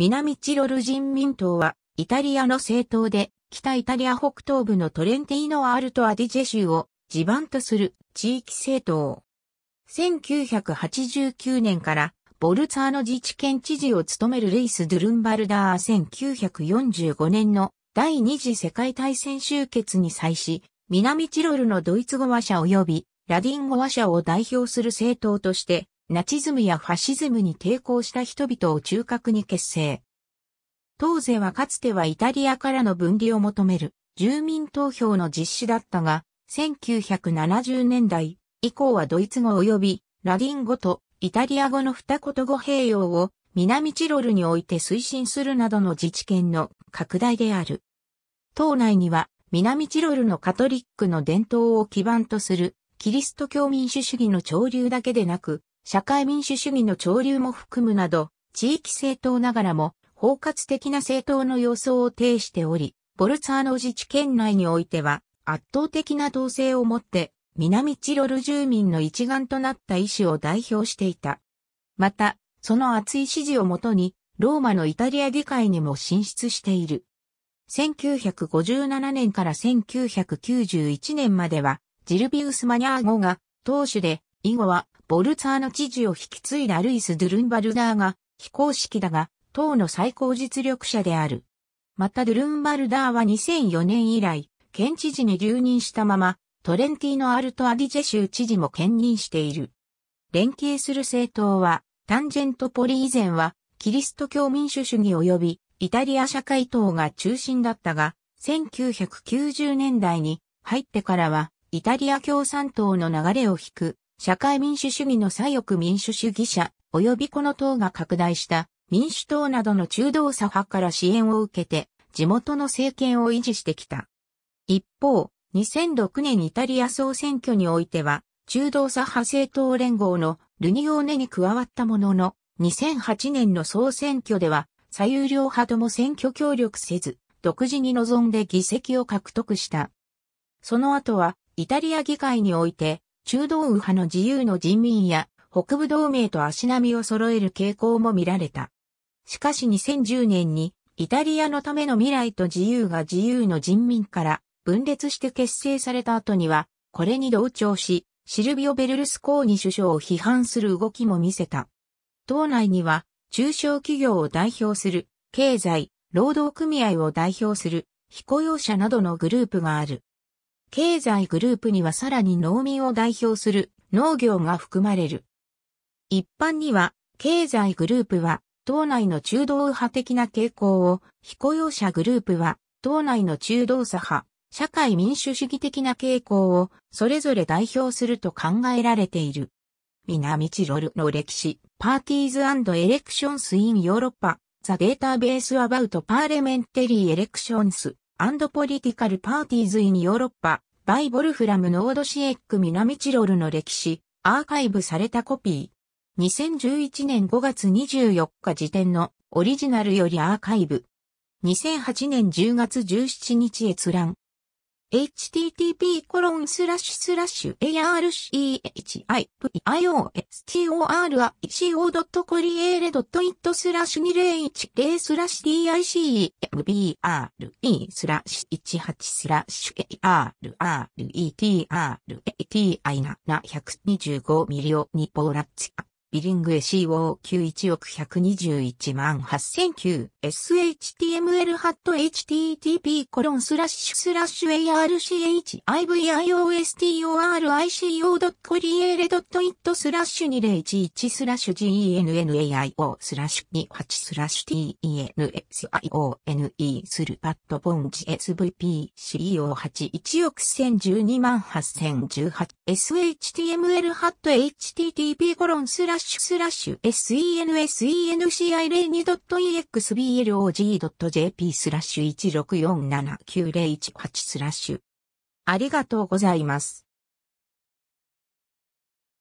南チロル人民党は、イタリアの政党で、北イタリア北東部のトレンティーノ・アルト・アディジェ州を地盤とする地域政党。1989年からボルツァーノ自治県知事を務めるレイス・ドゥルンバルダー1945年の第二次世界大戦終結に際し、南チロルのドイツ語話者及びラディン語話者を代表する政党としてナチズムやファシズムに抵抗した人々を中核に結成。当世はかつてはイタリアからの分離を求める住民投票の実施だったが、1970年代以降はドイツ語及びラディン語とイタリア語の二言語併用を南チロルにおいて推進するなどの自治権の拡大である。島内には南チロルのカトリックの伝統を基盤とするキリスト教民主主義の潮流だけでなく、社会民主主義の潮流も含むなど、地域政党ながらも包括的な政党の様相を呈しており、ボルツァーノ自治県内においては圧倒的な統制をもって南チロル住民の一丸となった意志を代表していた。また、その厚い支持をもとに、ローマのイタリア議会にも進出している。1957年から1991年までは、ジルビウス・マニャーゴが党首で、以後はボルツァーの知事を引き継いだルイス・ドゥルンバルダーが非公式だが、党の最高実力者である。またドゥルンバルダーは2004年以来、県知事に留任したまま、トレンティーノ・アルト・アディジェ州知事も兼任している。連携する政党は、タンジェントポリ以前は、キリスト教民主主義及び、イタリア社会党が中心だったが、1990年代に入ってからは、イタリア共産党の流れを引く社会民主主義の左翼民主主義者、及びこの党が拡大した民主党などの中道左派から支援を受けて、地元の政権を維持してきた。一方、2006年イタリア総選挙においては、中道左派政党連合のルニオーネに加わったものの、2008年の総選挙では、左右両派とも選挙協力せず、独自に臨んで議席を獲得した。その後は、イタリア議会において、中道右派の自由の人民や北部同盟と足並みを揃える傾向も見られた。しかし2010年にイタリアのための未来と自由が自由の人民から分裂して結成された後には、これに同調し、シルビオ・ベルルスコーニ首相を批判する動きも見せた。党内には、中小企業を代表する、経済、労働組合を代表する、非雇用者などのグループがある。経済グループにはさらに農民を代表する農業が含まれる。一般には、経済グループは、党内の中道右派的な傾向を、非雇用者グループは、党内の中道左派、社会民主主義的な傾向を、それぞれ代表すると考えられている。南チロルの歴史、パーティーズエレクションスインヨーロッパ、ザ・データベース・アバウト・パーレメンテリー・エレクションス、アンドポリティカルパーティーズインヨーロッパ、バイボルフラムノードシエック南チロルの歴史、アーカイブされたコピー。2011年5月24日時点のオリジナルよりアーカイブ。2008年10月17日閲覧。h t t p a r c h i v i o s t o r c o r i e r e i t スラッシュ2010スラッシュ d i c m b r e 18 arretr ati 725ミリオポーラッチビリング SEO91 億121万 8009SHTML ハット HTTP コロンスラッシュスラッシュ ARCHIVIOSTORICO.CORIERE.IT スラッシュ2011スラッシュ GENNAIO スラッシュ28スラッシュ TENSIONE スルパッドポンジ SVPCO81 億1012万 8018SHTML ハット HTTP コロンスラッシュッシュスラッシュ sensenci02.exblog.jp スラッシュ1647901スラッシュありがとうございます。